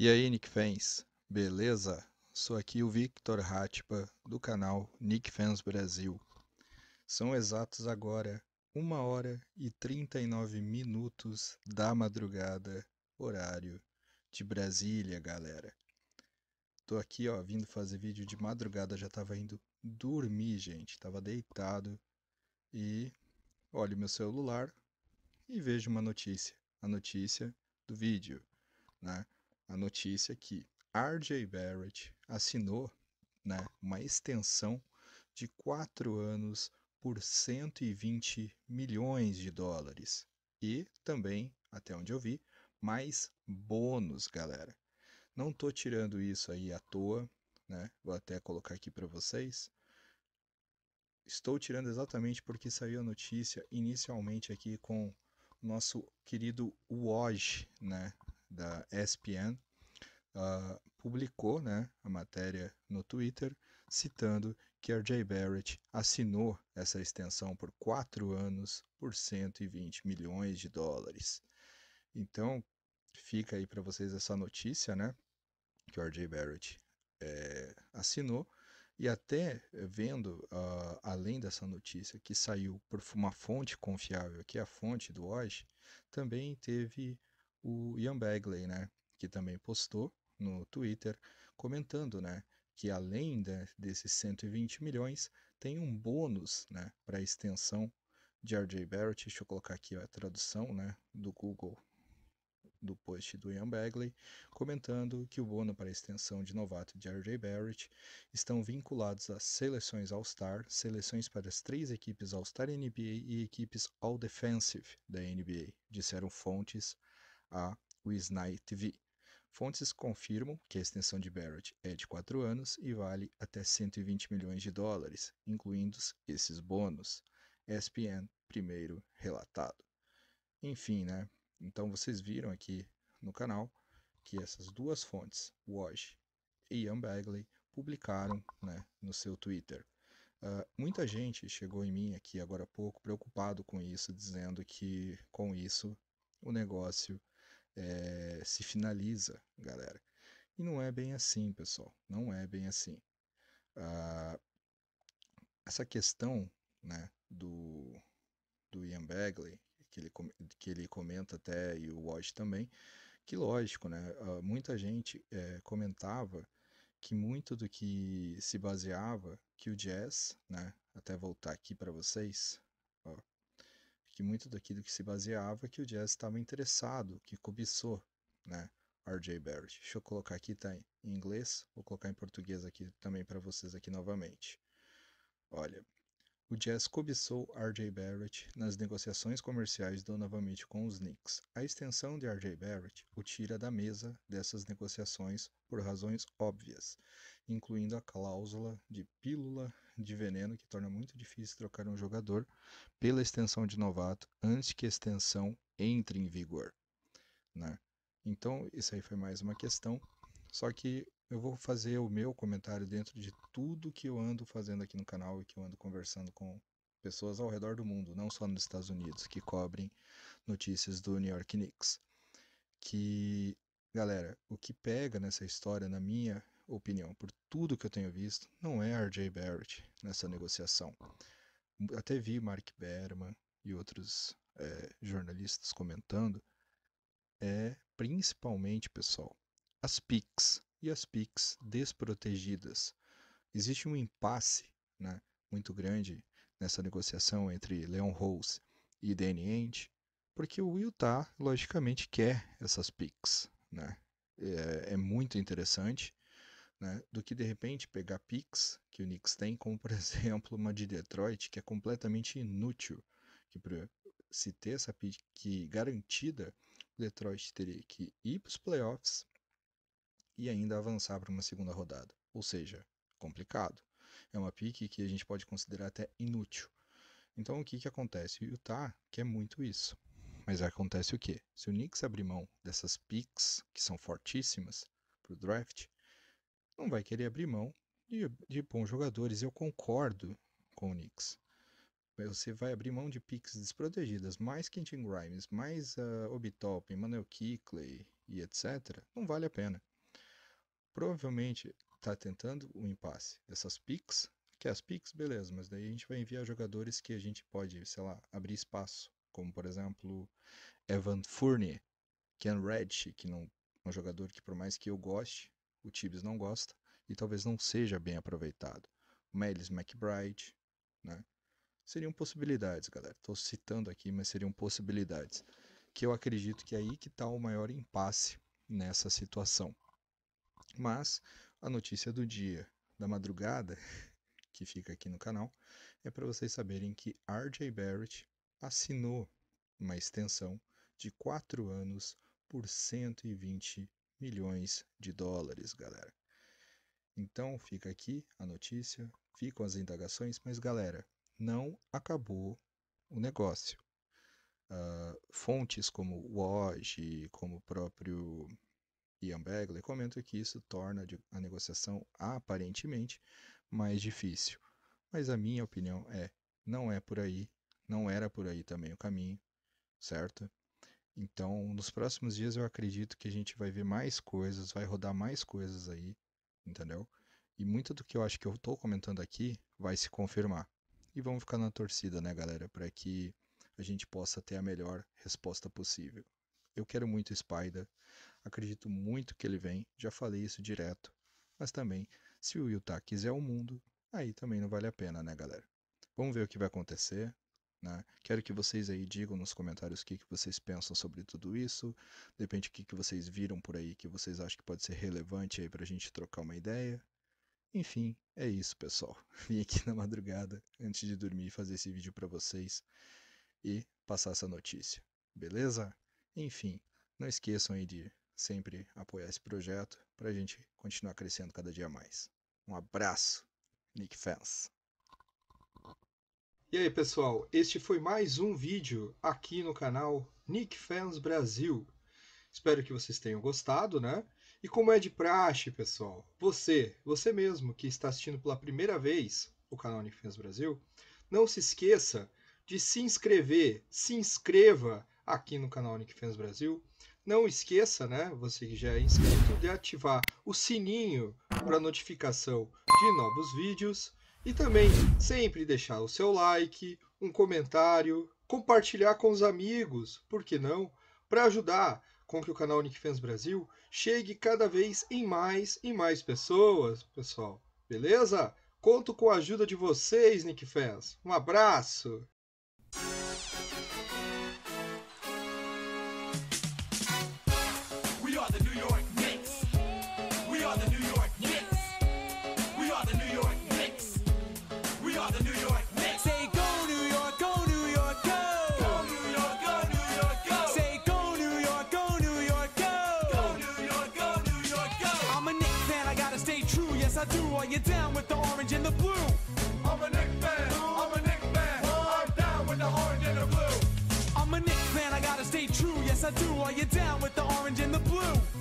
E aí, Nick Fans, beleza? Sou aqui o Victor Ratipa do canal Nick Fans Brasil. São exatos agora 1 hora e 39 minutos da madrugada, horário de Brasília, galera. Tô aqui, ó, vindo fazer vídeo de madrugada, já tava indo dormir, gente, tava deitado e olho meu celular e vejo uma notícia, a notícia do vídeo, né? a notícia que RJ Barrett assinou né, uma extensão de quatro anos por 120 milhões de dólares. E também, até onde eu vi, mais bônus, galera. Não estou tirando isso aí à toa, né? Vou até colocar aqui para vocês. Estou tirando exatamente porque saiu a notícia inicialmente aqui com o nosso querido Woj, né? da ESPN, uh, ah, publicou né, a matéria no Twitter, citando que R.J. Barrett assinou essa extensão por quatro anos por 120 milhões de dólares. Então, fica aí para vocês essa notícia, né? Que o R.J. Barrett é, assinou. E até vendo, uh, além dessa notícia que saiu por uma fonte confiável, que é a fonte do hoje também teve o Ian Bagley, né, que também postou no Twitter comentando, né, que além de, desses 120 milhões, tem um bônus, né, para a extensão de RJ Barrett, deixa eu colocar aqui a tradução, né, do Google do post do Ian Bagley, comentando que o bônus para a extensão de novato de RJ Barrett estão vinculados a seleções All-Star, seleções para as três equipes All-Star NBA e equipes All-Defensive da NBA, disseram fontes a Wisnai TV. Fontes confirmam que a extensão de Barrett é de 4 anos e vale até 120 milhões de dólares, incluindo esses bônus. ESPN, primeiro relatado. Enfim, né? Então vocês viram aqui no canal que essas duas fontes, Wash e Ian Bagley, publicaram né, no seu Twitter. Uh, muita gente chegou em mim aqui agora há pouco preocupado com isso, dizendo que com isso o negócio é, se finaliza, galera. E não é bem assim, pessoal. Não é bem assim. Ah, essa questão né, do, do Ian Bagley, que ele, que ele comenta até, e o Watch também, que lógico, né? Ah, muita gente é, comentava que muito do que se baseava que o jazz, né? Até voltar aqui para vocês, ó, que muito daquilo que se baseava que o Jazz estava interessado, que cobiçou, né? R.J. Barrett. Deixa eu colocar aqui, tá em inglês, vou colocar em português aqui também para vocês aqui novamente. Olha, o Jazz cobiçou R.J. Barrett nas negociações comerciais do novamente com os Knicks. A extensão de R.J. Barrett o tira da mesa dessas negociações por razões óbvias, incluindo a cláusula de pílula de veneno que torna muito difícil trocar um jogador pela extensão de novato antes que a extensão entre em vigor. Né? Então, isso aí foi mais uma questão. Só que eu vou fazer o meu comentário dentro de tudo que eu ando fazendo aqui no canal e que eu ando conversando com pessoas ao redor do mundo, não só nos Estados Unidos, que cobrem notícias do New York Knicks. Que, galera, o que pega nessa história, na minha opinião, por tudo que eu tenho visto, não é RJ Barrett nessa negociação. Até vi Mark Berman e outros é, jornalistas comentando, é principalmente, pessoal, as PICs e as PICs desprotegidas. Existe um impasse né, muito grande nessa negociação entre Leon Rose e Danny Ainge, porque o Utah, logicamente, quer essas PICs. Né? É, é, muito interessante né, do que, de repente, pegar PICs que o Knicks tem, como, por exemplo, uma de Detroit, que é completamente inútil. Que pra, se ter essa pick garantida, Detroit teria que ir para os playoffs, e ainda avançar para uma segunda rodada. Ou seja, complicado. É uma pique que a gente pode considerar até inútil. Então o que, que acontece? O Utah quer muito isso. Mas acontece o quê? Se o Knicks abrir mão dessas picks, que são fortíssimas, para o draft, não vai querer abrir mão de, de bons jogadores. Eu concordo com o Knicks. Você vai abrir mão de picks desprotegidas, mais Quentin Grimes, mais uh, ah, Obitop, Manuel Kickley e etc. Não vale a pena provavelmente está tentando o um impasse dessas picks, que é as picks, beleza, mas daí a gente vai enviar jogadores que a gente pode, sei lá, abrir espaço, como por exemplo Evan Fournier, Ken Redsch, que não um jogador que por mais que eu goste, o Tibbs não gosta e talvez não seja bem aproveitado. Melis McBride, né? Seriam possibilidades, galera. Estou citando aqui, mas seriam possibilidades. Que eu acredito que é aí que está o maior impasse nessa situação. Mas a notícia do dia, da madrugada, que fica aqui no canal, é para vocês saberem que RJ Barrett assinou uma extensão de 4 anos por 120 milhões de dólares, galera. Então fica aqui a notícia, ficam as indagações, mas galera, não acabou o negócio. Uh, fontes como o OG, como o próprio Ian Begley comenta que isso torna a negociação aparentemente mais difícil. Mas a minha opinião é: não é por aí, não era por aí também o caminho, certo? Então, nos próximos dias eu acredito que a gente vai ver mais coisas, vai rodar mais coisas aí, entendeu? E muito do que eu acho que eu estou comentando aqui vai se confirmar. E vamos ficar na torcida, né, galera, para que a gente possa ter a melhor resposta possível. Eu quero muito Spider. Acredito muito que ele vem, já falei isso direto. Mas também, se o Utah quiser o mundo, aí também não vale a pena, né, galera? Vamos ver o que vai acontecer. Né? Quero que vocês aí digam nos comentários o que, que vocês pensam sobre tudo isso. Depende do que, que vocês viram por aí que vocês acham que pode ser relevante aí para a gente trocar uma ideia. Enfim, é isso, pessoal. Vim aqui na madrugada, antes de dormir, fazer esse vídeo para vocês e passar essa notícia, beleza? Enfim, não esqueçam aí de sempre apoiar esse projeto para a gente continuar crescendo cada dia mais. Um abraço, Nick Fans. E aí pessoal, este foi mais um vídeo aqui no canal Nick Fans Brasil. Espero que vocês tenham gostado, né? E como é de praxe, pessoal, você, você mesmo que está assistindo pela primeira vez o canal Nick Fans Brasil, não se esqueça de se inscrever, se inscreva aqui no canal Fans Brasil. Não esqueça, né, você que já é inscrito, de ativar o sininho para notificação de novos vídeos e também sempre deixar o seu like, um comentário, compartilhar com os amigos, por que não, para ajudar com que o canal Fans Brasil chegue cada vez em mais e mais pessoas, pessoal. Beleza? Conto com a ajuda de vocês, Nick Fans. Um abraço! I do. Are you down with the orange and the blue? I'm a Nick fan. I'm a Nick fan. I'm down with the orange and the blue. I'm a Nick fan. I gotta stay true. Yes, I do. Are you down with the orange and the blue?